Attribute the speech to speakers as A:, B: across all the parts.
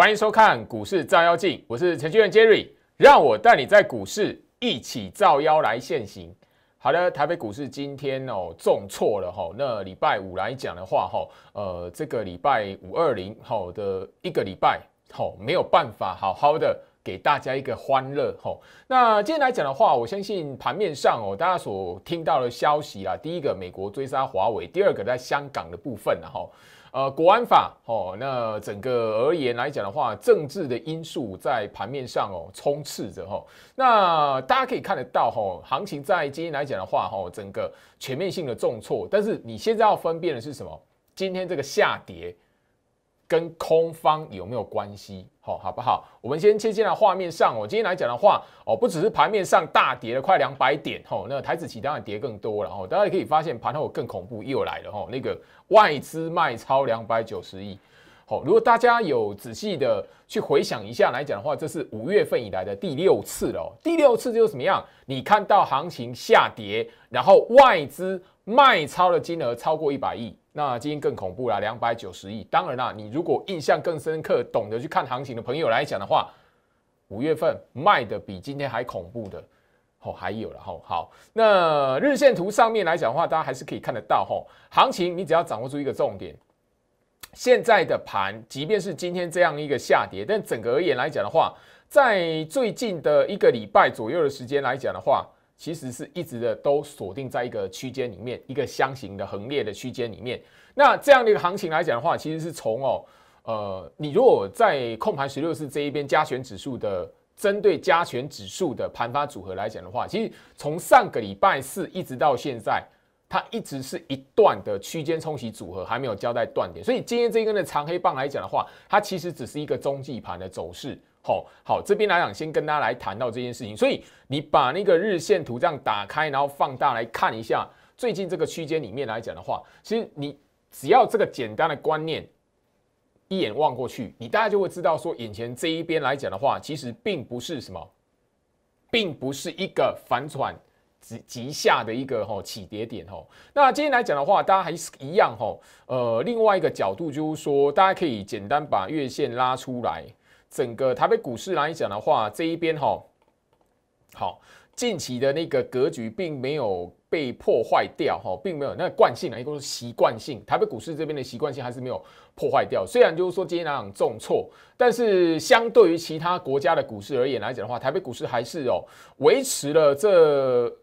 A: 欢迎收看《股市照妖镜》，我是程序员 Jerry，让我带你在股市一起照妖来现行。好的，台北股市今天哦重挫了哈，那礼拜五来讲的话哈，呃，这个礼拜五二零好的一个礼拜好没有办法好好的给大家一个欢乐吼。那今天来讲的话，我相信盘面上哦大家所听到的消息啊，第一个美国追杀华为，第二个在香港的部分然后。呃，国安法哦，那整个而言来讲的话，政治的因素在盘面上哦充斥着哈。那大家可以看得到哈，行情在今天来讲的话哈，整个全面性的重挫。但是你现在要分辨的是什么？今天这个下跌。跟空方有没有关系？吼，好不好？我们先切进来画面上，我今天来讲的话，哦，不只是盘面上大跌了快两百点，吼，那台子期当然跌更多了，哦，大家也可以发现盘后更恐怖又来了，哦，那个外资卖超两百九十亿。哦，如果大家有仔细的去回想一下来讲的话，这是五月份以来的第六次了。第六次就是怎么样？你看到行情下跌，然后外资卖超的金额超过一百亿，那今天更恐怖了，两百九十亿。当然啦，你如果印象更深刻、懂得去看行情的朋友来讲的话，五月份卖的比今天还恐怖的哦，还有了哦。好，那日线图上面来讲的话，大家还是可以看得到。吼，行情你只要掌握住一个重点。现在的盘，即便是今天这样一个下跌，但整个而言来讲的话，在最近的一个礼拜左右的时间来讲的话，其实是一直的都锁定在一个区间里面，一个箱型的横列的区间里面。那这样的一个行情来讲的话，其实是从哦，呃，你如果在控盘十六市这一边加权指数的，针对加权指数的盘发组合来讲的话，其实从上个礼拜四一直到现在。它一直是一段的区间冲洗组合，还没有交代断点，所以今天这一根的长黑棒来讲的话，它其实只是一个中继盘的走势。好好，这边来讲，先跟大家来谈到这件事情。所以你把那个日线图这样打开，然后放大来看一下，最近这个区间里面来讲的话，其实你只要这个简单的观念，一眼望过去，你大家就会知道说，眼前这一边来讲的话，其实并不是什么，并不是一个反转。极下的一个哈起跌点哈，那今天来讲的话，大家还是一样哈。呃，另外一个角度就是说，大家可以简单把月线拉出来。整个台北股市来讲的话，这一边哈，好，近期的那个格局并没有被破坏掉哈，并没有那惯性啊，一个是习惯性。台北股市这边的习惯性还是没有破坏掉。虽然就是说今天那场重挫，但是相对于其他国家的股市而言来讲的话，台北股市还是哦维持了这。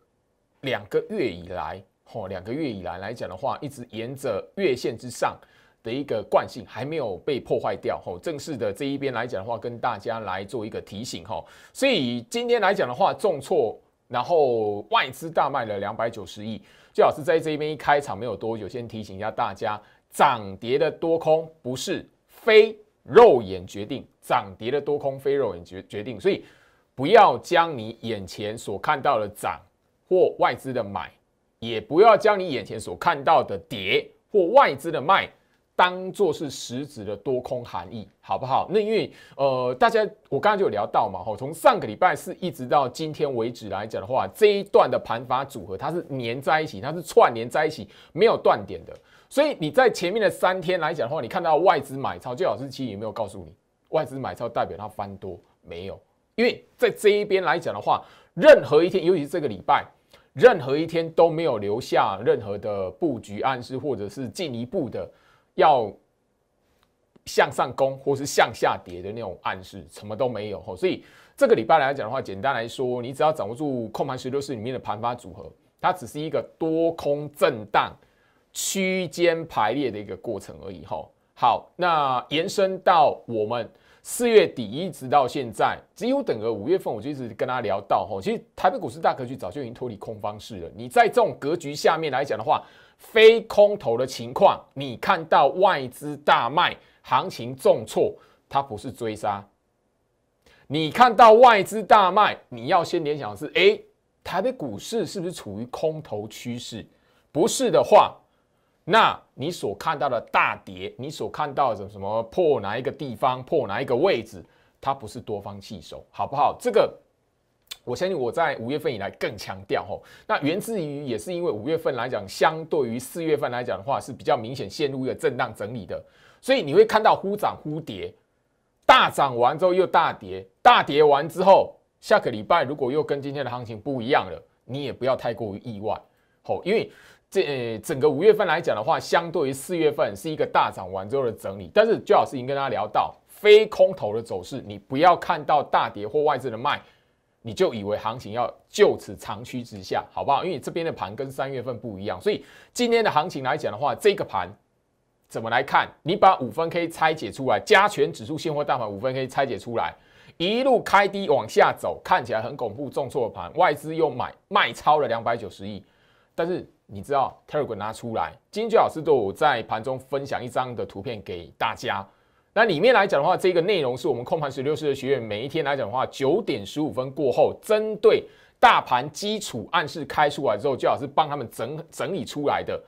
A: 两个月以来，吼，两个月以来来讲的话，一直沿着月线之上的一个惯性，还没有被破坏掉，吼。正式的这一边来讲的话，跟大家来做一个提醒，哦，所以今天来讲的话，重挫，然后外资大卖了两百九十亿。最好是在这一边一开场没有多久，先提醒一下大家，涨跌的多空不是非肉眼决定，涨跌的多空非肉眼决决定，所以不要将你眼前所看到的涨。或外资的买，也不要将你眼前所看到的跌或外资的卖，当做是实质的多空含义，好不好？那因为呃，大家我刚刚就有聊到嘛，吼，从上个礼拜四一直到今天为止来讲的话，这一段的盘法组合它是粘在一起，它是串联在一起，没有断点的。所以你在前面的三天来讲的话，你看到外资买超，最老师其实有没有告诉你，外资买超代表它翻多？没有，因为在这一边来讲的话，任何一天，尤其是这个礼拜。任何一天都没有留下任何的布局暗示，或者是进一步的要向上攻或是向下跌的那种暗示，什么都没有。吼，所以这个礼拜来讲的话，简单来说，你只要掌握住控盘十六式里面的盘发组合，它只是一个多空震荡区间排列的一个过程而已。吼，好，那延伸到我们。四月底一直到现在，只有等个五月份，我就一直跟他聊到吼。其实台北股市大格局早就已经脱离空方式了。你在这种格局下面来讲的话，非空头的情况，你看到外资大卖，行情重挫，它不是追杀。你看到外资大卖，你要先联想是：哎，台北股市是不是处于空头趋势？不是的话。那你所看到的大跌，你所看到什么什么破哪一个地方，破哪一个位置，它不是多方弃守，好不好？这个我相信我在五月份以来更强调吼。那源自于也是因为五月份来讲，相对于四月份来讲的话是比较明显陷入一个震荡整理的，所以你会看到忽涨忽跌，大涨完之后又大跌，大跌完之后下个礼拜如果又跟今天的行情不一样了，你也不要太过于意外，吼，因为。呃，整个五月份来讲的话，相对于四月份是一个大涨完之后的整理。但是最好是已经跟大家聊到，非空头的走势，你不要看到大跌或外资的卖，你就以为行情要就此长驱直下，好不好？因为这边的盘跟三月份不一样，所以今天的行情来讲的话，这个盘怎么来看？你把五分 K 拆解出来，加权指数现货大盘五分 K 拆解出来，一路开低往下走，看起来很恐怖，重挫盘，外资又买卖超了两百九十亿。但是你知道 t e r g r a m 拿出来，今天就好似做在盘中分享一张的图片给大家。那里面来讲的话，这个内容是我们控盘十六师的学员每一天来讲的话，九点十五分过后，针对大盘基础暗示开出来之后，就好师帮他们整整理出来的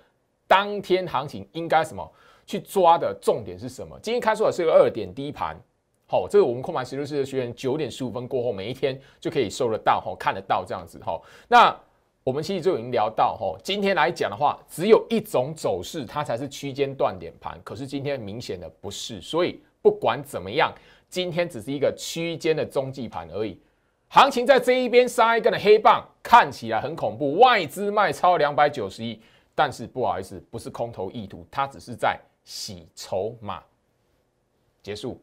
A: 当天行情应该什么去抓的重点是什么。今天开出来是一个二点低盘，好，这个我们控盘十六师的学员九点十五分过后，每一天就可以收得到，吼，看得到这样子，吼，那。我们其实就已经聊到，吼，今天来讲的话，只有一种走势，它才是区间断点盘。可是今天明显的不是，所以不管怎么样，今天只是一个区间的中继盘而已。行情在这一边杀一根的黑棒，看起来很恐怖，外资卖超两百九十亿，但是不好意思，不是空头意图，它只是在洗筹码。结束，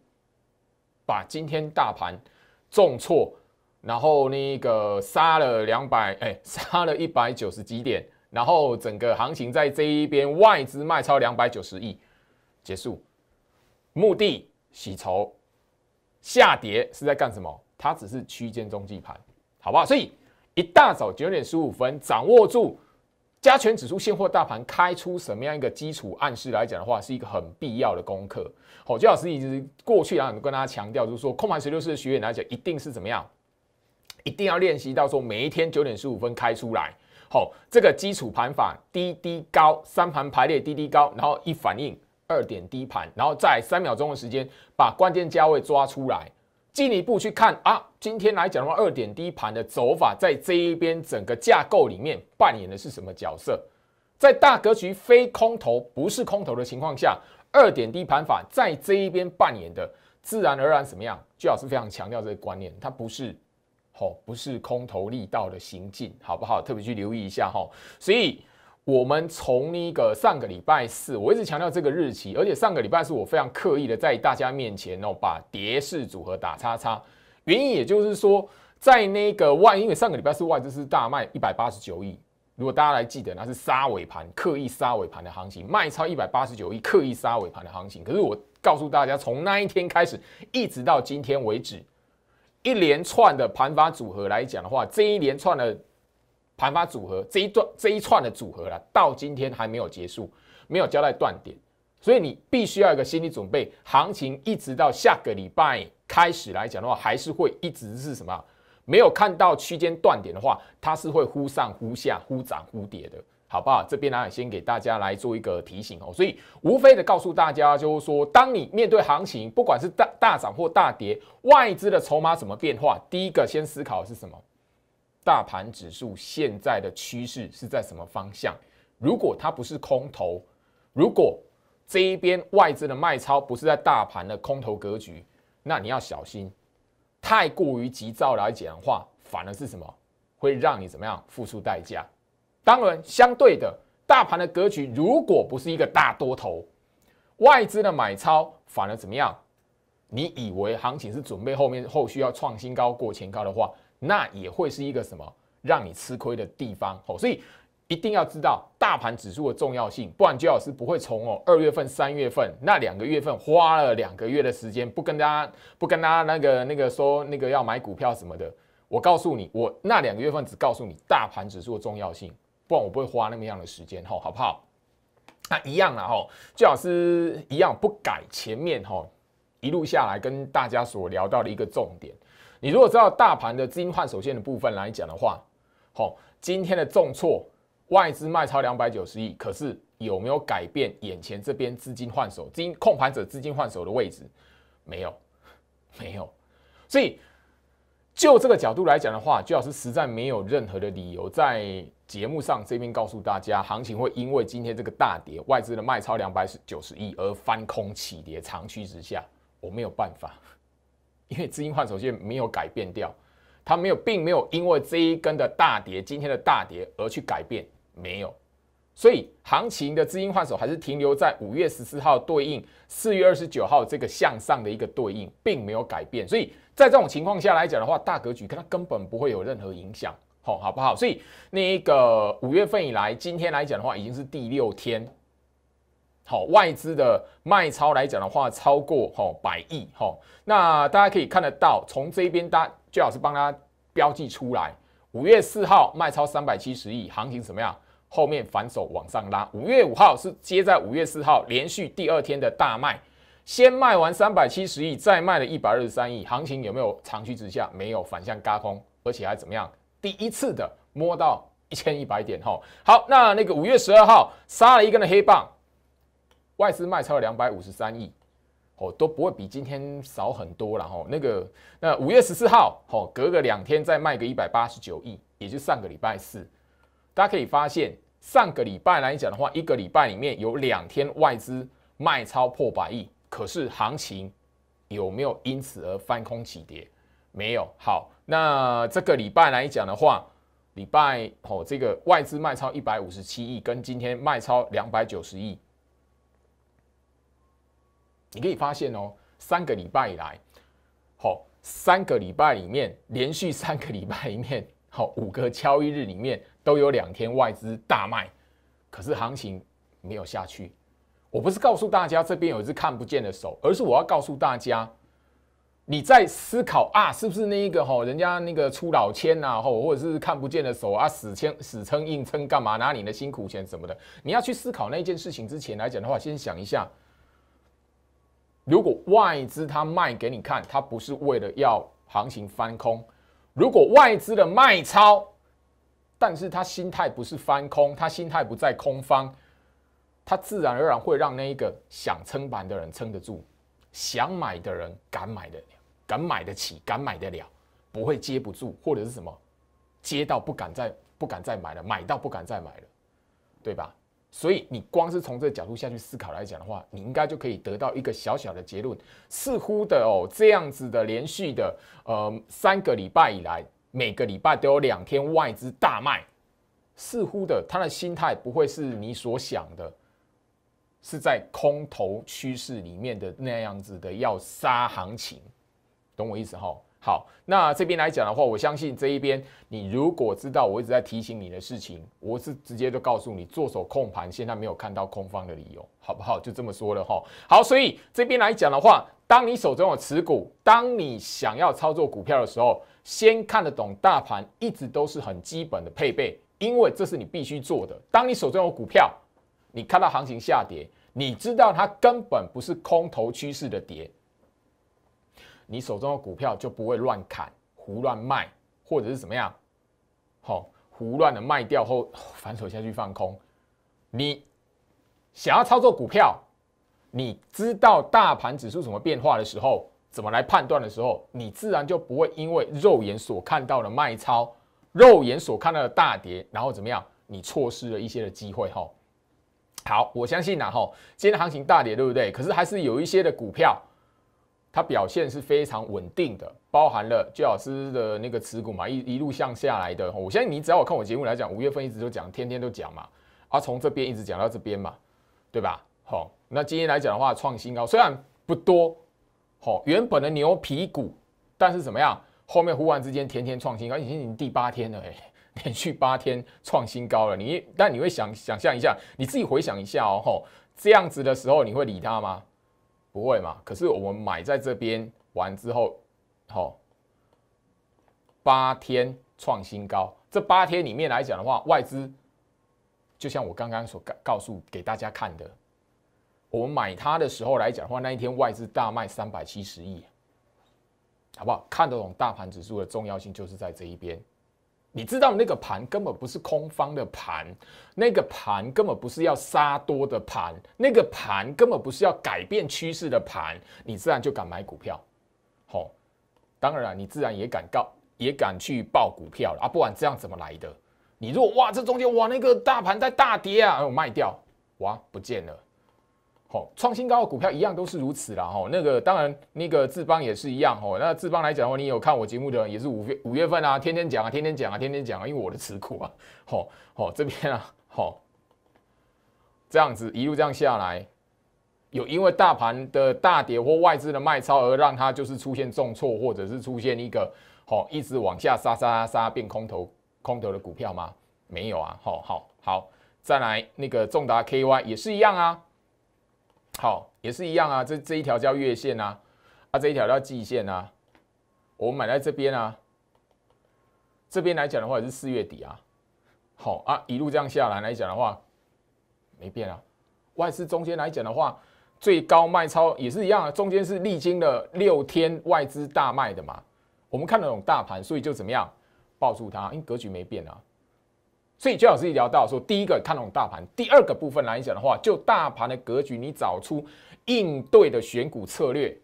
A: 把今天大盘重挫。然后那个杀了两百，哎，杀了一百九十几点，然后整个行情在这一边外资卖超两百九十亿结束，目的洗筹，下跌是在干什么？它只是区间中继盘，好不好？所以一大早九点十五分掌握住加权指数现货大盘开出什么样一个基础暗示来讲的话，是一个很必要的功课。好，周老师一直过去啊，跟大家强调，就是说控盘十六式的学员来讲，一定是怎么样？一定要练习到说，每一天九点十五分开出来，好，这个基础盘法，低低高三盘排列，低低高，然后一反应二点低盘，然后在三秒钟的时间把关键价位抓出来，进一步去看啊，今天来讲的话，二点低盘的走法在这一边整个架构里面扮演的是什么角色？在大格局非空头不是空头的情况下，二点低盘法在这一边扮演的自然而然什么样？巨老师非常强调这个观念，它不是。哦，不是空头力道的行进，好不好？特别去留意一下哈。所以，我们从那个上个礼拜四，我一直强调这个日期，而且上个礼拜四我非常刻意的在大家面前哦，把蝶式组合打叉叉。原因也就是说，在那个外，因为上个礼拜四外资是大卖一百八十九亿，如果大家来记得，那是杀尾盘，刻意杀尾盘的行情，卖超一百八十九亿，刻意杀尾盘的行情。可是我告诉大家，从那一天开始，一直到今天为止。一连串的盘发组合来讲的话，这一连串的盘发组合，这一段这一串的组合了，到今天还没有结束，没有交代断点，所以你必须要有个心理准备，行情一直到下个礼拜开始来讲的话，还是会一直是什么？没有看到区间断点的话，它是会忽上忽下、忽涨忽跌的。好不好？这边呢，先给大家来做一个提醒哦。所以无非的告诉大家，就是说，当你面对行情，不管是大大涨或大跌，外资的筹码怎么变化，第一个先思考是什么？大盘指数现在的趋势是在什么方向？如果它不是空头，如果这一边外资的卖超不是在大盘的空头格局，那你要小心，太过于急躁来的话，反而是什么？会让你怎么样付出代价？当然，相对的大盘的格局，如果不是一个大多头，外资的买超反而怎么样？你以为行情是准备后面后续要创新高过前高的话，那也会是一个什么让你吃亏的地方哦。所以一定要知道大盘指数的重要性，不然就老师不会从哦。二月份、三月份那两个月份，花了两个月的时间不跟大家不跟大家那个那个说那个要买股票什么的。我告诉你，我那两个月份只告诉你大盘指数的重要性。不然我不会花那么样的时间吼，好不好？那一样了吼，最好是一样不改前面吼，一路下来跟大家所聊到的一个重点。你如果知道大盘的资金换手线的部分来讲的话，吼，今天的重挫，外资卖超两百九十亿，可是有没有改变眼前这边资金换手、资金控盘者资金换手的位置？没有，没有，所以。就这个角度来讲的话，朱老师实在没有任何的理由在节目上这边告诉大家，行情会因为今天这个大跌，外资的卖超两百九十亿而翻空起跌，长驱之下，我没有办法，因为资金换手线没有改变掉，它没有，并没有因为这一根的大跌，今天的大跌而去改变，没有，所以行情的资金换手还是停留在五月十四号对应四月二十九号这个向上的一个对应，并没有改变，所以。在这种情况下来讲的话，大格局跟它根本不会有任何影响，好，好不好？所以那个五月份以来，今天来讲的话，已经是第六天，好，外资的卖超来讲的话，超过好百亿，好，那大家可以看得到，从这边大家最好是帮它标记出来。五月四号卖超三百七十亿，行情怎么样？后面反手往上拉。五月五号是接在五月四号连续第二天的大卖。先卖完三百七十亿，再卖了一百二十三亿，行情有没有长驱直下？没有反向嘎空，而且还怎么样？第一次的摸到一千一百点，吼。好，那那个五月十二号杀了一根的黑棒，外资卖超了两百五十三亿，哦，都不会比今天少很多了，哈。那个那五月十四号，哦，隔个两天再卖个一百八十九亿，也就上个礼拜四，大家可以发现，上个礼拜来讲的话，一个礼拜里面有两天外资卖超破百亿。可是行情有没有因此而翻空起跌？没有。好，那这个礼拜来讲的话，礼拜哦，这个外资卖超一百五十七亿，跟今天卖超两百九十亿，你可以发现哦，三个礼拜以来，好，三个礼拜里面，连续三个礼拜里面，好，五个交易日里面都有两天外资大卖，可是行情没有下去。我不是告诉大家这边有一只看不见的手，而是我要告诉大家，你在思考啊，是不是那一个吼人家那个出老千呐，或或者是看不见的手啊，死撑死撑硬撑干嘛，拿你的辛苦钱什么的？你要去思考那件事情之前来讲的话，先想一下，如果外资他卖给你看，他不是为了要行情翻空；如果外资的卖超，但是他心态不是翻空，他心态不在空方。它自然而然会让那一个想撑盘的人撑得住，想买的人敢买的，敢买得起，敢买得了，不会接不住或者是什么，接到不敢再不敢再买了，买到不敢再买了，对吧？所以你光是从这个角度下去思考来讲的话，你应该就可以得到一个小小的结论：似乎的哦，这样子的连续的呃三个礼拜以来，每个礼拜都有两天外资大卖，似乎的他的心态不会是你所想的。是在空头趋势里面的那样子的要杀行情，懂我意思哈？好，那这边来讲的话，我相信这一边你如果知道我一直在提醒你的事情，我是直接就告诉你做手控盘，现在没有看到空方的理由，好不好？就这么说了哈。好，所以这边来讲的话，当你手中有持股，当你想要操作股票的时候，先看得懂大盘，一直都是很基本的配备，因为这是你必须做的。当你手中有股票，你看到行情下跌。你知道它根本不是空头趋势的跌，你手中的股票就不会乱砍、胡乱卖，或者是怎么样？好，胡乱的卖掉后，反手下去放空。你想要操作股票，你知道大盘指数怎么变化的时候，怎么来判断的时候，你自然就不会因为肉眼所看到的卖超、肉眼所看到的大跌，然后怎么样，你错失了一些的机会，哦。好，我相信啊吼，今天行情大跌，对不对？可是还是有一些的股票，它表现是非常稳定的，包含了周老师的那个持股嘛，一一路向下来的。我相信你只要看我节目来讲，五月份一直都讲，天天都讲嘛，啊，从这边一直讲到这边嘛，对吧？好，那今天来讲的话，创新高虽然不多，吼，原本的牛皮股，但是怎么样？后面忽然之间天天创新高，已经已经第八天了哎。连续八天创新高了，你但你会想想象一下，你自己回想一下哦，吼这样子的时候你会理他吗？不会嘛？可是我们买在这边完之后，吼八天创新高，这八天里面来讲的话，外资就像我刚刚所告告诉给大家看的，我们买它的时候来讲的话，那一天外资大卖三百七十亿，好不好？看得懂大盘指数的重要性，就是在这一边。你知道那个盘根本不是空方的盘，那个盘根本不是要杀多的盘，那个盘根本不是要改变趋势的盘，你自然就敢买股票，好，当然了，你自然也敢告，也敢去报股票了啊！不管这样怎么来的，你如果哇，这中间哇那个大盘在大跌啊，哎我卖掉，哇不见了。创新高的股票一样都是如此啦，吼，那个当然那个智邦也是一样，哦，那智邦来讲的话，你有看我节目的也是五月五月份啊，天天讲啊，天天讲啊，天天讲啊，因为我的持股啊，吼 吼这边啊，吼这样子一路这样下来，有因为大盘的大跌或外资的卖超而让它就是出现重挫，或者是出现一个哦、一直往下杀杀杀变空头空头的股票吗？没有啊，好好好，再来那个重达 K Y 也是一样啊。好，也是一样啊，这这一条叫月线啊，啊这一条叫季线啊，我们买在这边啊，这边来讲的话是四月底啊，好啊一路这样下来来讲的话，没变啊，外资中间来讲的话，最高卖超也是一样啊，中间是历经了六天外资大卖的嘛，我们看得懂大盘，所以就怎么样抱住它，因格局没变啊。所以就老师一聊到说，第一个看懂大盘，第二个部分来讲的话，就大盘的格局，你找出应对的选股策略，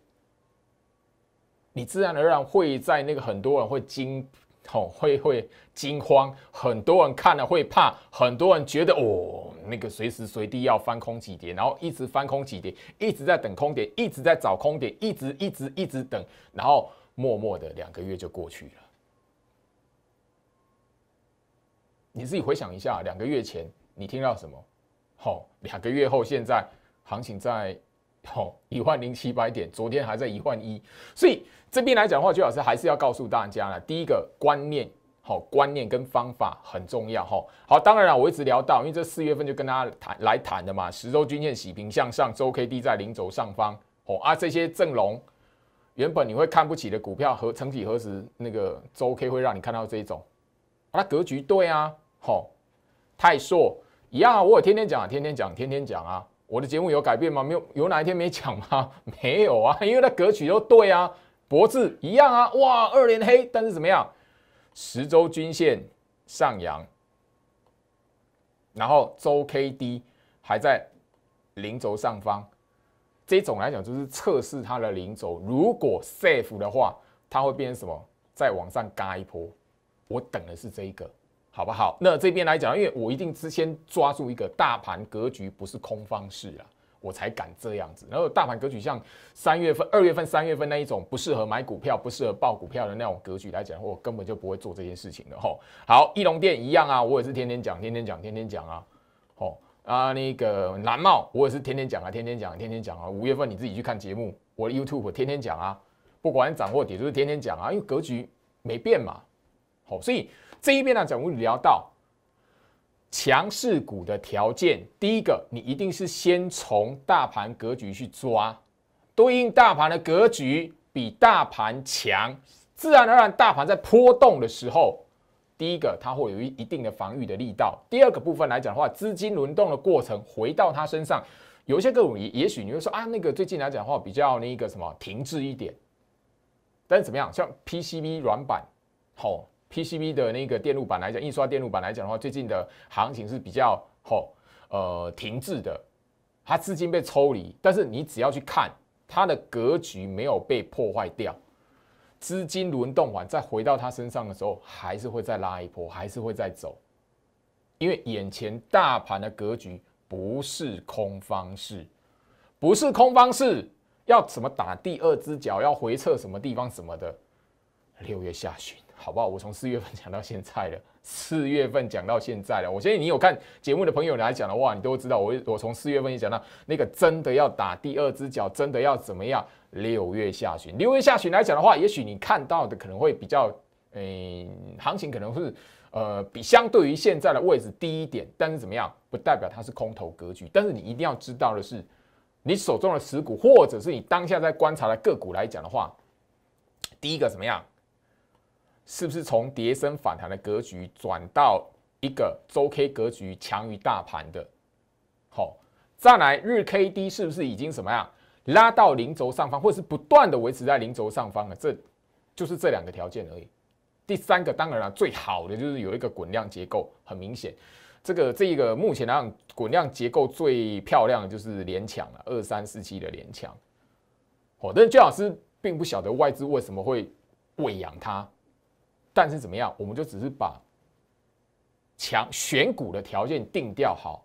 A: 你自然而然会在那个很多人会惊吼，会会惊慌，很多人看了会怕，很多人觉得哦，那个随时随地要翻空几跌，然后一直翻空几跌，一直在等空点，一直在找空点，一直一直一直等，然后默默的两个月就过去了。你自己回想一下，两个月前你听到什么？好，两个月后现在行情在好一万零七百点，昨天还在一万一，所以这边来讲的话，周老师还是要告诉大家了。第一个观念，好观念跟方法很重要。哈，好，当然了，我一直聊到，因为这四月份就跟大家谈来谈的嘛，十周均线洗平向上，周 K D 在零轴上方，哦啊，这些阵容原本你会看不起的股票，和曾几何时那个周 K 会让你看到这一种，它格局对啊。好，泰硕一样啊！我天天讲，天天讲，天天讲啊！我的节目有改变吗？没有，有哪一天没讲吗？没有啊！因为那格局都对啊，脖子一样啊！哇，二连黑，但是怎么样？十周均线上扬，然后周 K D 还在零轴上方，这种来讲就是测试它的零轴。如果 safe 的话，它会变成什么？再往上嘎一波。我等的是这一个。好不好？那这边来讲，因为我一定是先抓住一个大盘格局不是空方式啊，我才敢这样子。然后大盘格局像三月份、二月份、三月份那一种不适合买股票、不适合爆股票的那种格局来讲，我根本就不会做这件事情的吼。好，益龙店一样啊，我也是天天讲、天天讲、天天讲啊。吼。啊，那个蓝帽，我也是天天讲啊、天天讲、天天讲啊。五月份你自己去看节目，我的 YouTube 天天讲啊，不管涨或跌都是天天讲啊，因为格局没变嘛。好，所以。这一边呢，讲我你聊到强势股的条件，第一个，你一定是先从大盘格局去抓，对应大盘的格局比大盘强，自然而然大盘在波动的时候，第一个它会有一一定的防御的力道，第二个部分来讲的话，资金轮动的过程回到它身上，有一些个股也也许你会说啊，那个最近来讲的话比较那个什么停滞一点，但是怎么样，像 PCB 软板好。PCB 的那个电路板来讲，印刷电路板来讲的话，最近的行情是比较哦、呃停滞的，它资金被抽离。但是你只要去看它的格局没有被破坏掉，资金轮动完再回到它身上的时候，还是会再拉一波，还是会再走。因为眼前大盘的格局不是空方式，不是空方式，要怎么打第二只脚？要回撤什么地方什么的？六月下旬。好不好？我从四月份讲到现在了，四月份讲到现在了。我相信你有看节目的朋友来讲的话，你都知道我我从四月份也讲到那个真的要打第二只脚，真的要怎么样？六月下旬，六月下旬来讲的话，也许你看到的可能会比较，嗯，行情可能是呃比相对于现在的位置低一点，但是怎么样，不代表它是空头格局。但是你一定要知道的是，你手中的持股或者是你当下在观察的个股来讲的话，第一个怎么样？是不是从跌升反弹的格局转到一个周 K 格局强于大盘的？好，再来日 K D 是不是已经什么呀？拉到零轴上方，或是不断的维持在零轴上方了？这就是这两个条件而已。第三个当然了，最好的就是有一个滚量结构，很明显，这个这一个目前量滚量结构最漂亮的就是连强了二三四七的连强。哦，但是姜老师并不晓得外资为什么会喂养它。但是怎么样，我们就只是把强选股的条件定掉好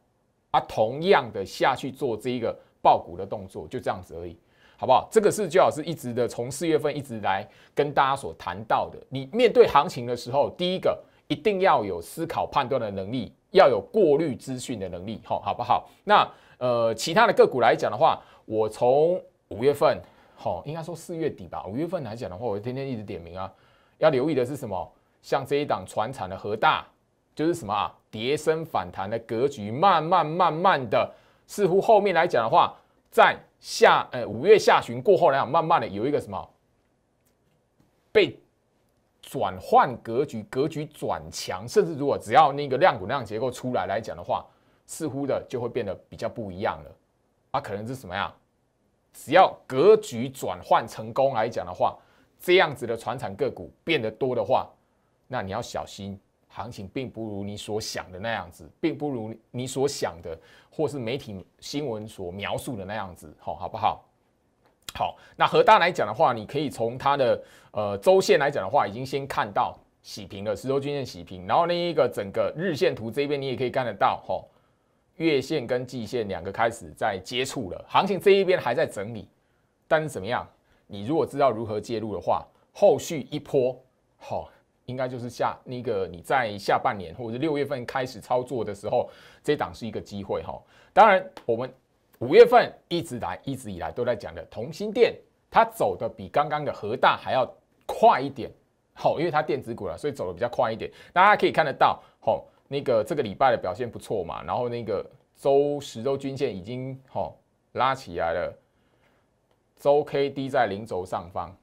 A: 啊，同样的下去做这一个爆股的动作，就这样子而已，好不好？这个是就好是一直的从四月份一直来跟大家所谈到的。你面对行情的时候，第一个一定要有思考判断的能力，要有过滤资讯的能力，吼，好不好？那呃，其他的个股来讲的话，我从五月份，好，应该说四月底吧，五月份来讲的话，我天天一直点名啊。要留意的是什么？像这一档船产的核大，就是什么啊？叠升反弹的格局，慢慢慢慢的，似乎后面来讲的话，在下呃五月下旬过后来讲，慢慢的有一个什么被转换格局，格局转强，甚至如果只要那个量股量结构出来来讲的话，似乎的就会变得比较不一样了啊，可能是什么呀？只要格局转换成功来讲的话。这样子的船产个股变得多的话，那你要小心，行情并不如你所想的那样子，并不如你所想的，或是媒体新闻所描述的那样子，好好不好？好，那和大来讲的话，你可以从它的呃周线来讲的话，已经先看到洗平了十周均线洗平，然后那一个整个日线图这边你也可以看得到，哈，月线跟季线两个开始在接触了，行情这一边还在整理，但是怎么样？你如果知道如何介入的话，后续一波好，应该就是下那个你在下半年或者六月份开始操作的时候，这档是一个机会哈。当然，我们五月份一直来一直以来都在讲的同心电，它走的比刚刚的核大还要快一点，好，因为它电子股了，所以走的比较快一点。大家可以看得到，好，那个这个礼拜的表现不错嘛，然后那个周十周均线已经好拉起来了。周 K D 在零轴上方，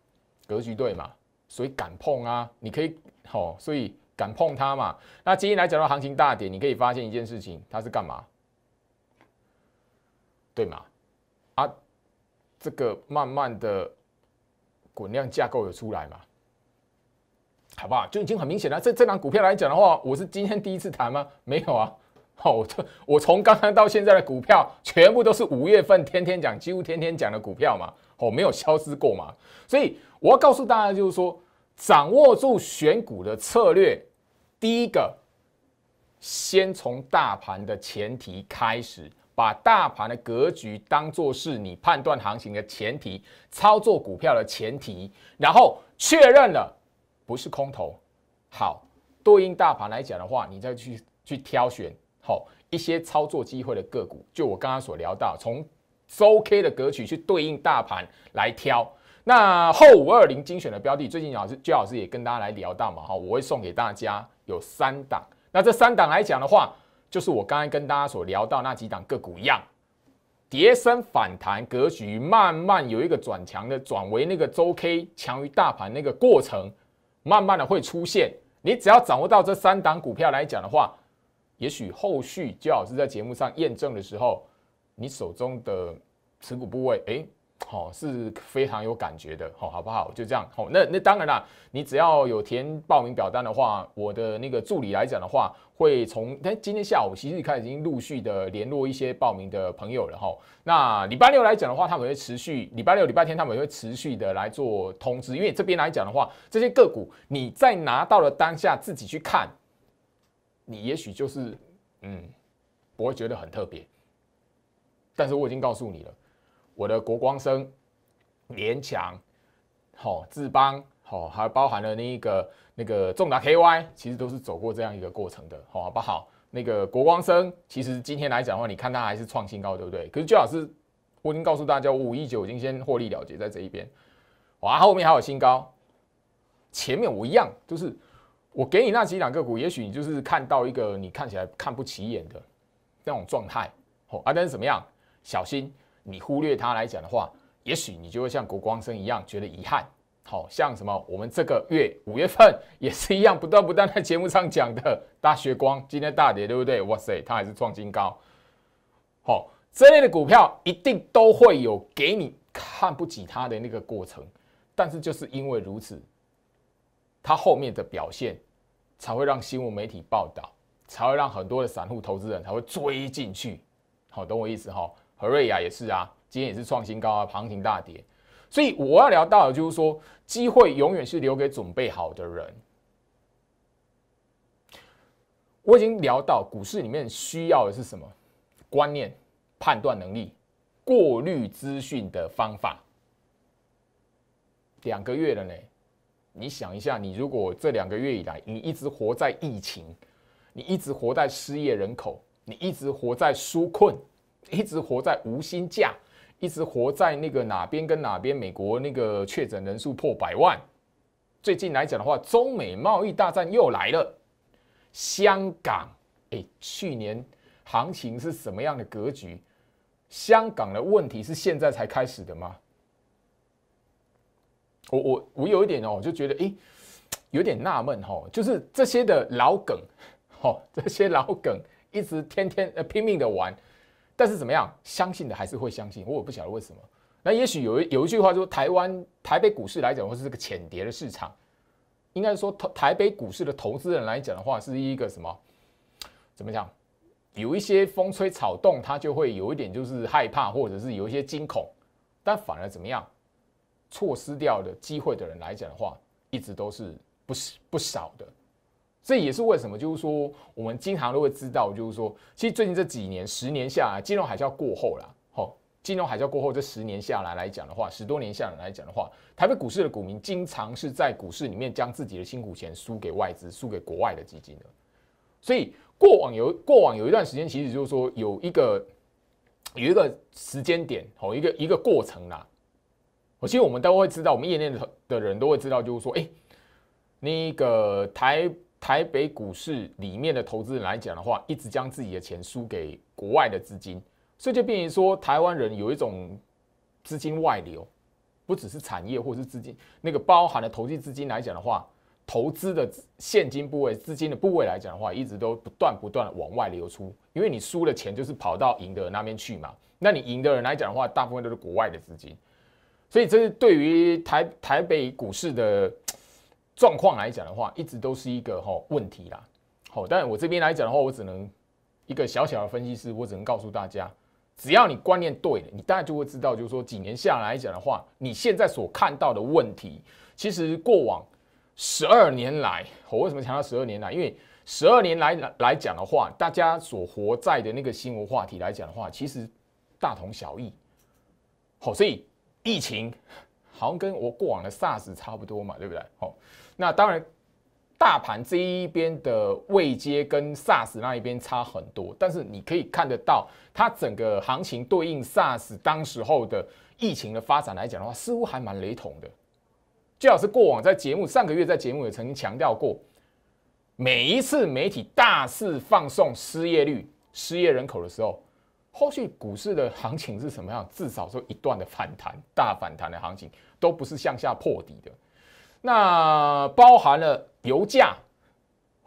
A: 格局对嘛？所以敢碰啊？你可以好，所以敢碰它嘛？那今天来讲到行情大跌，你可以发现一件事情，它是干嘛？对嘛？啊，这个慢慢的滚量架构有出来嘛？好不好？就已经很明显了。这这档股票来讲的话，我是今天第一次谈吗？没有啊。哦，的，我从刚刚到现在的股票全部都是五月份天天讲，几乎天天讲的股票嘛，哦，没有消失过嘛。所以我要告诉大家，就是说掌握住选股的策略，第一个，先从大盘的前提开始，把大盘的格局当做是你判断行情的前提、操作股票的前提，然后确认了不是空头，好，对应大盘来讲的话，你再去去挑选。好一些操作机会的个股，就我刚刚所聊到，从周 K 的格局去对应大盘来挑。那后五二零精选的标的，最近老师焦老师也跟大家来聊到嘛，哈，我会送给大家有三档。那这三档来讲的话，就是我刚才跟大家所聊到那几档个股一样，跌升反弹格局，慢慢有一个转强的，转为那个周 K 强于大盘那个过程，慢慢的会出现。你只要掌握到这三档股票来讲的话，也许后续焦老师在节目上验证的时候，你手中的持股部位，哎，好是非常有感觉的，好，好不好？就这样，好，那那当然啦，你只要有填报名表单的话，我的那个助理来讲的话，会从，但今天下午其实始已经陆续的联络一些报名的朋友了哈。那礼拜六来讲的话，他们会持续，礼拜六、礼拜天他们会持续的来做通知。因为这边来讲的话，这些个股你在拿到了当下自己去看。你也许就是，嗯，不会觉得很特别，但是我已经告诉你了，我的国光生、联强、好智邦、好，还包含了那一个那个重达 KY，其实都是走过这样一个过程的，好不好？那个国光生，其实今天来讲的话，你看它还是创新高，对不对？可是最好是我已经告诉大家，五一九已经先获利了结在这一边，哇，后面还有新高，前面我一样就是。我给你那几两个股，也许你就是看到一个你看起来看不起眼的那种状态，哦，啊，但是怎么样？小心你忽略它来讲的话，也许你就会像国光生一样觉得遗憾。好像什么，我们这个月五月份 也是一样，不断不断在节目上讲的，大学光今天大跌，对不对？哇塞，它还是创新高。好，这类的股票一定都会有给你看不起它的那个过程，但是就是因为如此，它后面的表现。才会让新闻媒体报道，才会让很多的散户投资人，才会追进去。好，懂我意思哈。和瑞雅也是啊，今天也是创新高啊，旁情大跌。所以我要聊到的就是说，机会永远是留给准备好的人。我已经聊到股市里面需要的是什么观念、判断能力、过滤资讯的方法。两个月了呢。你想一下，你如果这两个月以来，你一直活在疫情，你一直活在失业人口，你一直活在纾困，一直活在无薪假，一直活在那个哪边跟哪边美国那个确诊人数破百万，最近来讲的话，中美贸易大战又来了。香港，哎，去年行情是什么样的格局？香港的问题是现在才开始的吗？我我我有一点哦，我就觉得诶，有点纳闷哈，就是这些的老梗，哦，这些老梗一直天天呃拼命的玩，但是怎么样，相信的还是会相信，我也不晓得为什么。那也许有一有一句话说，台湾台北股市来讲，或是这个浅碟的市场，应该说台台北股市的投资人来讲的话，是一个什么？怎么讲？有一些风吹草动，他就会有一点就是害怕，或者是有一些惊恐，但反而怎么样？错失掉的机会的人来讲的话，一直都是不是不少的，这也是为什么，就是说我们经常都会知道，就是说，其实最近这几年十年下来，金融海啸过后啦。哦，金融海啸过后这十年下来来讲的话，十多年下来来讲的话，台北股市的股民经常是在股市里面将自己的辛苦钱输给外资，输给国外的基金的。所以过往有过往有一段时间，其实就是说有一个有一个时间点哦，一个一个过程啦。其实我们都会知道，我们业内的的人都会知道，就是说，哎，那个台台北股市里面的投资人来讲的话，一直将自己的钱输给国外的资金，所以就变成说，台湾人有一种资金外流，不只是产业或是资金那个包含的投机资金来讲的话，投资的现金部位、资金的部位来讲的话，一直都不断不断往外流出，因为你输了钱就是跑到赢的人那边去嘛，那你赢的人来讲的话，大部分都是国外的资金。所以这是对于台台北股市的状况来讲的话，一直都是一个哈问题啦。好，但我这边来讲的话，我只能一个小小的分析师，我只能告诉大家，只要你观念对了，你大概就会知道，就是说几年下来讲的话，你现在所看到的问题，其实过往十二年来，我为什么强调十二年来？因为十二年来来讲的话，大家所活在的那个新闻话题来讲的话，其实大同小异。好，所以。疫情好像跟我过往的 SARS 差不多嘛，对不对？好，那当然，大盘这一边的位阶跟 SARS 那一边差很多，但是你可以看得到，它整个行情对应 SARS 当时候的疫情的发展来讲的话，似乎还蛮雷同的。最好是过往在节目上个月在节目也曾经强调过，每一次媒体大肆放送失业率、失业人口的时候。后续股市的行情是什么样？至少说一段的反弹、大反弹的行情都不是向下破底的。那包含了油价，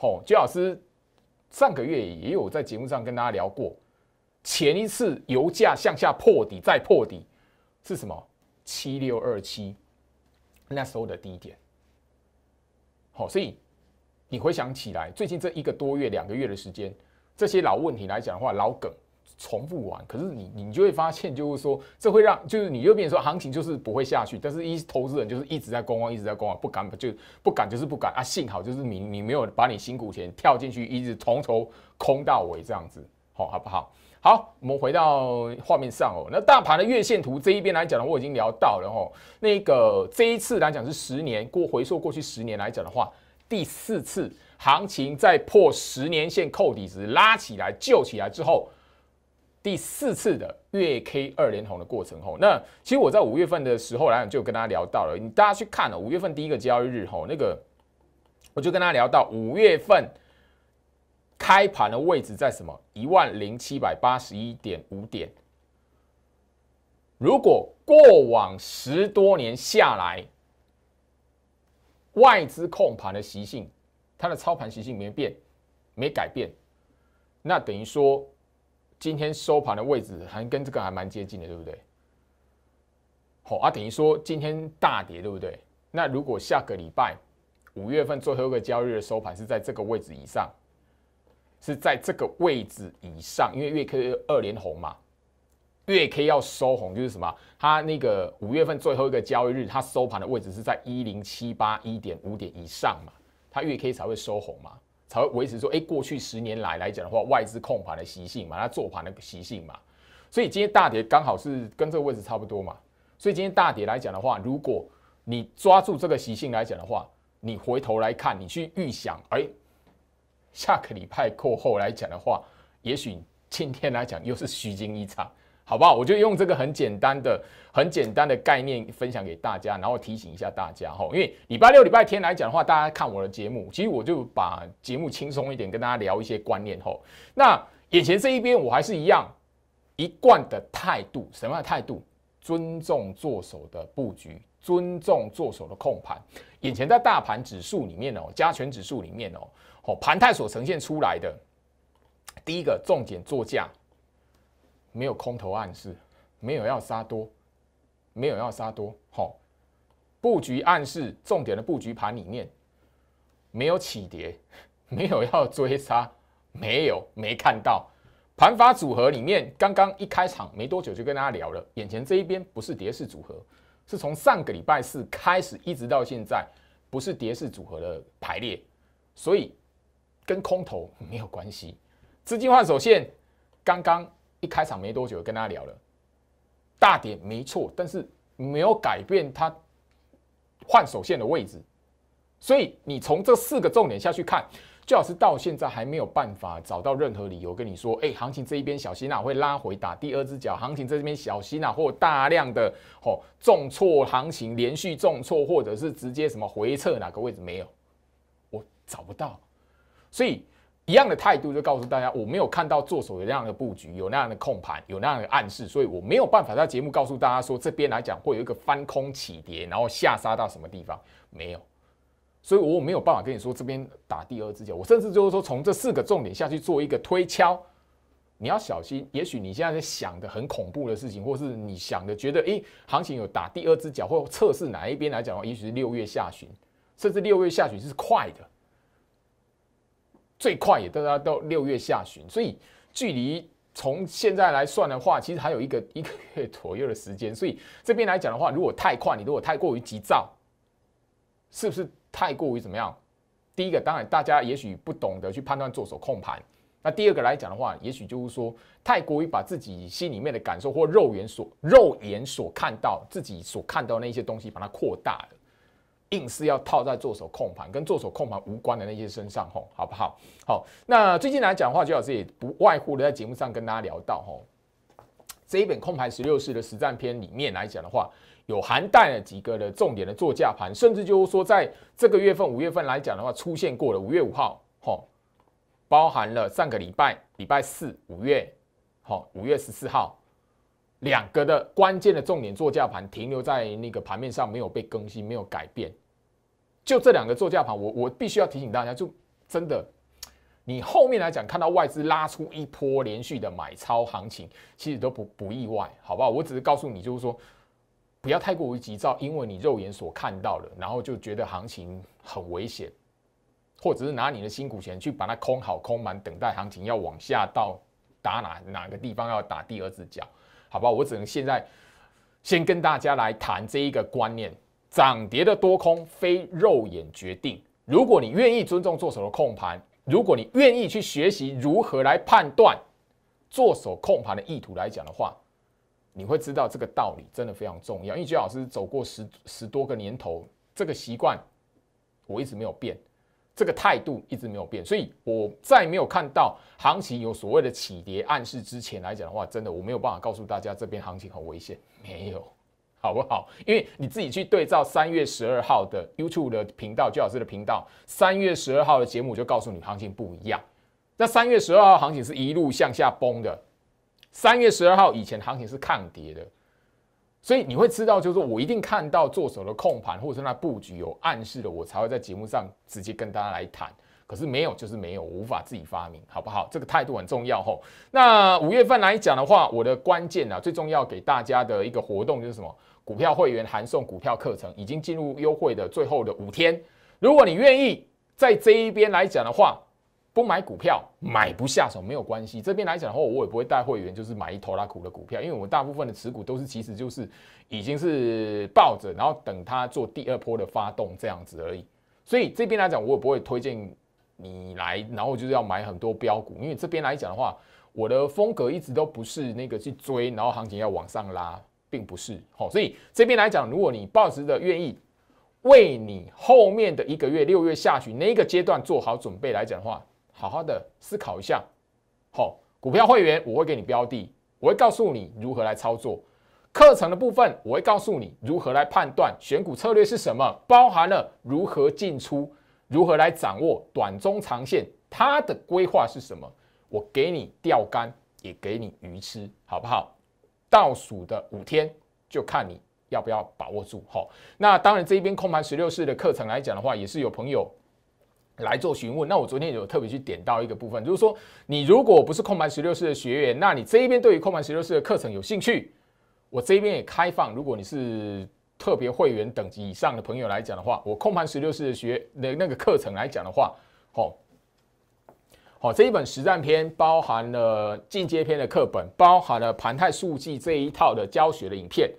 A: 哦，周老师上个月也有在节目上跟大家聊过，前一次油价向下破底再破底是什么？七六二七那时候的低点。好，所以你回想起来，最近这一个多月、两个月的时间，这些老问题来讲的话，老梗。重复完，可是你你就会发现，就是说这会让就是你又变说行情就是不会下去，但是一投资人就是一直在观望，一直在观望，不敢就不敢就是不敢啊！幸好就是你你没有把你辛苦钱跳进去，一直从头空到尾这样子，哦、好不好？好，我们回到画面上哦，那大盘的月线图这一边来讲呢，我已经聊到了哦。那个这一次来讲是十年过回溯过去十年来讲的话，第四次行情在破十年线、扣底值拉起来、救起来之后。第四次的月 K 二连红的过程后，那其实我在五月份的时候来讲就跟大家聊到了，你大家去看了五月份第一个交易日吼，那个我就跟他聊到五月份开盘的位置在什么一万零七百八十一点五点。如果过往十多年下来，外资控盘的习性，它的操盘习性没变，没改变，那等于说。今天收盘的位置还跟这个还蛮接近的，对不对？好啊，等于说今天大跌，对不对？那如果下个礼拜五月份最后一个交易的收盘是在这个位置以上，是在这个位置以上，因为月 K 二连红嘛，月 K 要收红就是什么？它那个五月份最后一个交易日，它收盘的位置是在一零七八一点五点以上嘛，它月 K 才会收红嘛。才会维持说，哎，过去十年来来讲的话，外资控盘的习性嘛，它做盘的习性嘛，所以今天大跌刚好是跟这个位置差不多嘛，所以今天大跌来讲的话，如果你抓住这个习性来讲的话，你回头来看，你去预想，哎，下个礼拜过后来讲的话，也许今天来讲又是虚惊一场。好不好？我就用这个很简单的、很简单的概念分享给大家，然后提醒一下大家哈。因为礼拜六、礼拜天来讲的话，大家看我的节目，其实我就把节目轻松一点，跟大家聊一些观念哈。那眼前这一边我还是一样一贯的态度，什么态度？尊重做手的布局，尊重做手的控盘。眼前在大盘指数里面哦，加权指数里面哦，哦盘态所呈现出来的第一个重点做价。没有空头暗示，没有要杀多，没有要杀多，好布局暗示重点的布局盘里面没有起跌，没有要追杀，没有没看到盘发组合里面，刚刚一开场没多久就跟大家聊了，眼前这一边不是蝶式组合，是从上个礼拜四开始一直到现在不是蝶式组合的排列，所以跟空头没有关系，资金换手线刚刚。开场没多久跟他聊了，大点没错，但是没有改变他换手线的位置，所以你从这四个重点下去看，最好是到现在还没有办法找到任何理由跟你说，哎，行情这一边小心啊，会拉回打第二只脚，行情这边小心啊，或大量的哦重挫行情连续重挫，或者是直接什么回撤哪个位置没有，我找不到，所以。一样的态度就告诉大家，我没有看到做手的那样的布局，有那样的控盘，有那样的暗示，所以我没有办法在节目告诉大家说这边来讲会有一个翻空起跌，然后下杀到什么地方没有，所以我没有办法跟你说这边打第二只脚。我甚至就是说从这四个重点下去做一个推敲，你要小心，也许你现在在想的很恐怖的事情，或是你想的觉得诶，行情有打第二只脚，或测试哪一边来讲的话，也许是六月下旬，甚至六月下旬是快的。最快也到到六月下旬，所以距离从现在来算的话，其实还有一个一个月左右的时间。所以这边来讲的话，如果太快，你如果太过于急躁，是不是太过于怎么样？第一个，当然大家也许不懂得去判断做手控盘；那第二个来讲的话，也许就是说太过于把自己心里面的感受或肉眼所肉眼所看到自己所看到那些东西，把它扩大了。硬是要套在做手控盘跟做手控盘无关的那些身上吼，好不好？好，那最近来讲的话，徐老师也不外乎的在节目上跟大家聊到吼，这一本控盘十六式的实战篇里面来讲的话，有涵盖了几个的重点的做价盘，甚至就是说在这个月份五月份来讲的话，出现过了五月五号吼，包含了上个礼拜礼拜四五月好五月十四号。两个的关键的重点座价盘停留在那个盘面上没有被更新，没有改变。就这两个座价盘，我我必须要提醒大家，就真的，你后面来讲看到外资拉出一波连续的买超行情，其实都不不意外，好不好？我只是告诉你，就是说，不要太过于急躁，因为你肉眼所看到的，然后就觉得行情很危险，或者是拿你的辛苦钱去把它空好空满，等待行情要往下到打哪哪个地方要打第二只脚。好吧，我只能现在先跟大家来谈这一个观念：涨跌的多空非肉眼决定。如果你愿意尊重做手的控盘，如果你愿意去学习如何来判断做手控盘的意图来讲的话，你会知道这个道理真的非常重要。因为姜老师走过十十多个年头，这个习惯我一直没有变。这个态度一直没有变，所以我在没有看到行情有所谓的起跌暗示之前来讲的话，真的我没有办法告诉大家这边行情很危险，没有，好不好？因为你自己去对照三月十二号的 YouTube 的频道，朱老师的频道，三月十二号的节目就告诉你行情不一样。那三月十二号行情是一路向下崩的，三月十二号以前行情是抗跌的。所以你会知道，就是说我一定看到做手的控盘或者那布局有暗示的，我才会在节目上直接跟大家来谈。可是没有，就是没有，无法自己发明，好不好？这个态度很重要吼。那五月份来讲的话，我的关键啊，最重要给大家的一个活动就是什么？股票会员函送股票课程，已经进入优惠的最后的五天。如果你愿意在这一边来讲的话，不买股票买不下手没有关系。这边来讲的话，我也不会带会员就是买一头拉股的股票，因为我大部分的持股都是其实就是已经是抱着，然后等它做第二波的发动这样子而已。所以这边来讲，我也不会推荐你来，然后就是要买很多标股，因为这边来讲的话，我的风格一直都不是那个去追，然后行情要往上拉，并不是好，所以这边来讲，如果你抱着的愿意为你后面的一个月、六月下旬那个阶段做好准备来讲的话，好好的思考一下，好，股票会员我会给你标的，我会告诉你如何来操作。课程的部分我会告诉你如何来判断选股策略是什么，包含了如何进出，如何来掌握短中长线，它的规划是什么。我给你钓竿，也给你鱼吃，好不好？倒数的五天就看你要不要把握住。好，那当然这一边空盘十六式的课程来讲的话，也是有朋友。来做询问。那我昨天有特别去点到一个部分，就是说，你如果不是空盘十六式的学员，那你这边对于空盘十六式的课程有兴趣，我这边也开放。如果你是特别会员等级以上的朋友来讲的话，我空盘十六式的学那那个课程来讲的话，好，好，这一本实战篇包含了进阶篇的课本，包含了盘态数记这一套的教学的影片，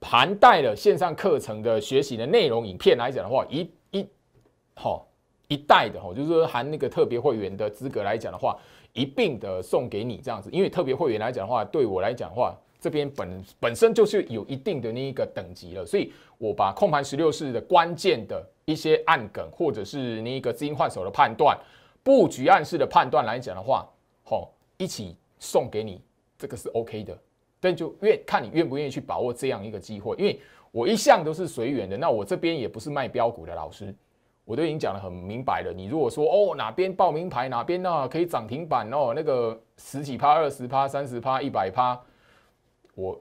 A: 盘带了线上课程的学习的内容影片来讲的话，一一好。一代的哦，就是说含那个特别会员的资格来讲的话，一并的送给你这样子。因为特别会员来讲的话，对我来讲的话，这边本本身就是有一定的那一个等级了，所以我把控盘十六式的关键的一些暗梗，或者是那一个资金换手的判断、布局暗示的判断来讲的话，吼，一起送给你，这个是 OK 的。但就愿看你愿不愿意去把握这样一个机会，因为我一向都是随缘的。那我这边也不是卖标股的老师。我都已经讲的很明白了。你如果说哦哪边报名牌哪边呢，可以涨停板哦，那个十几趴、二十趴、三十趴、一百趴，我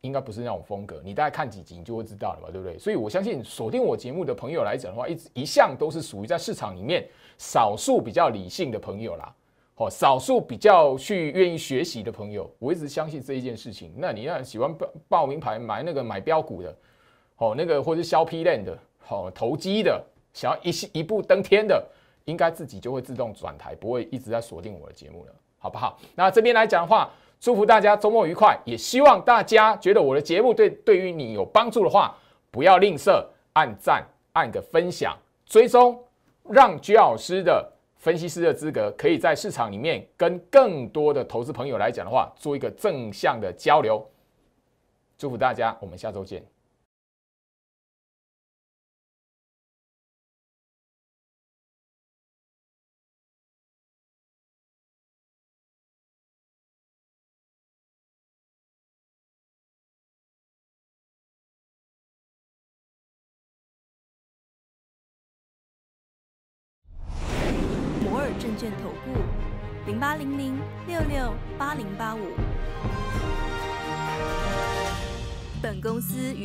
A: 应该不是那种风格。你大概看几集，你就会知道了吧，对不对？所以我相信锁定我节目的朋友来讲的话，一直一向都是属于在市场里面少数比较理性的朋友啦，哦，少数比较去愿意学习的朋友。我一直相信这一件事情。那你要喜欢报报名牌买那个买标股的，哦，那个或者是消批烂的，哦，投机的。想要一一步登天的，应该自己就会自动转台，不会一直在锁定我的节目了，好不好？那这边来讲的话，祝福大家周末愉快，也希望大家觉得我的节目对对于你有帮助的话，不要吝啬按赞、按个分享、追踪，让鞠老师的分析师的资格可以在市场里面跟更多的投资朋友来讲的话做一个正向的交流。祝福大家，我们下周见。